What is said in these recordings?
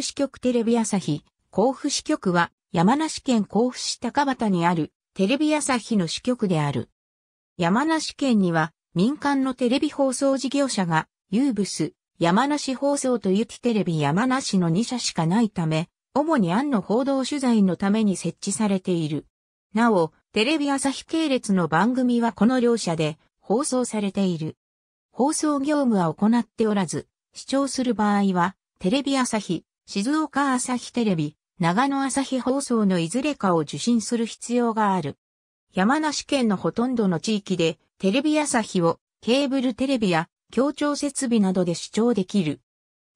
府支局テレビ朝日、甲府支局は山梨県甲府市高畑にあるテレビ朝日の支局である。山梨県には民間のテレビ放送事業者がユーブス、山梨放送とユキテレビ山梨の2社しかないため、主に案の報道取材のために設置されている。なお、テレビ朝日系列の番組はこの両社で放送されている。放送業務は行っておらず、視聴する場合は、テレビ朝日、静岡朝日テレビ、長野朝日放送のいずれかを受信する必要がある。山梨県のほとんどの地域で、テレビ朝日をケーブルテレビや協調設備などで視聴できる。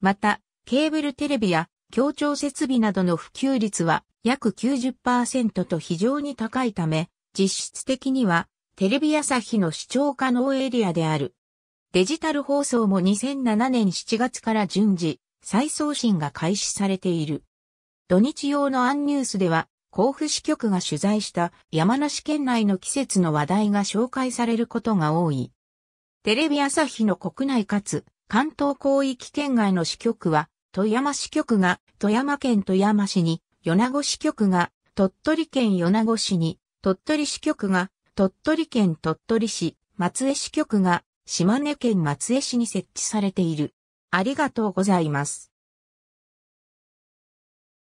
また、ケーブルテレビや協調設備などの普及率は約90%と非常に高いため、実質的にはテレビ朝日の視聴可能エリアである。デジタル放送も2007年7月から順次、再送信が開始されている。土日用のアンニュースでは、甲府支局が取材した山梨県内の季節の話題が紹介されることが多い。テレビ朝日の国内かつ関東広域圏外の支局は、富山支局が富山県富山市に、米子支局が鳥取県米子市に、鳥取支局が鳥取県鳥取市、松江支局が島根県松江市に設置されている。ありがとうございます。